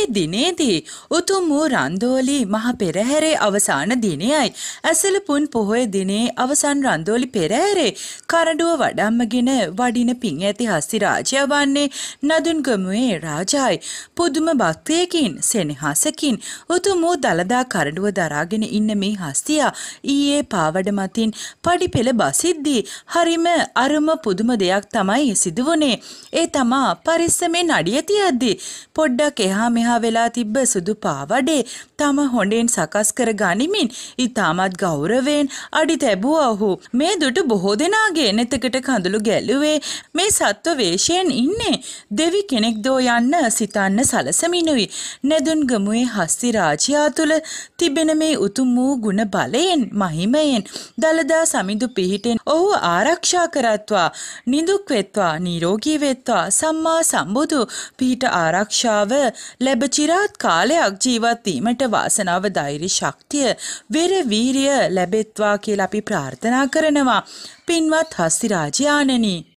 ඒ දිනේදී උතුම් වූ රන්දෝලි මහ පෙරහැරේ අවසාන දිනයයි. ඇසළ පුන් පොහොය දිනේ අවසන් රන්දෝලි පෙරහැරේ කරඩුව වඩම්මගෙන වඩින පිං ඇති හස්ති රාජයා වන්නේ නදුන්ගමුවේ රාජායි. පුදුම භක්තියකින් සෙනහසකින් උතුම් වූ දලදා කරඩුව දරාගෙන ඉන්න මේ හස්තියා ඊයේ පාවඩ මතින් පඩිපෙළ බසිද්දී හරිම අරම පුදුම දෙයක් තමයි සිදුවුනේ. ඒ තමා පරිස්සමෙන් අඩිය තියද්දී පොඩ්ඩක් එහා මෙහා තනිහා වෙලා තිබ්බ සුදු පාවඩේ තම හොඬෙන් සකස් කර ගනිමින් ඉතාමත් ගෞරවයෙන් අඩි තැබුවා ඔහු. මේ දුටු බොහෝ දෙනාගේ නෙතකට කඳුළු ගැලුවේ මේ සත්ව වේශයෙන් ඉන්නේ දෙවි කෙනෙක් දෝ යන්න සිතන්න සලසමිනුයි. නැදුන් ගමුවේ හස්ති රාජයා තුළ තිබෙන මේ උතුම් වූ ගුණ බලයෙන් මහිමයෙන් දලදා සමිඳු පිහිටෙන් ඔහු ආරක්ෂා කරත්වා නිදුක් වෙත්වා නිරෝගී වෙත්වා සම්මා සම්බුදු පිහිට ආරක්ෂාව ලැබ සැබ චිරාත් කාලයක් ජීවත් වීමට වාසනාව ධෛර්ය ශක්තිය වෙර වීරිය ලැබෙත්වා කියලා අපි ප්‍රාර්ථනා කරනවා පින්වත් හස්තිරාජ ආනනී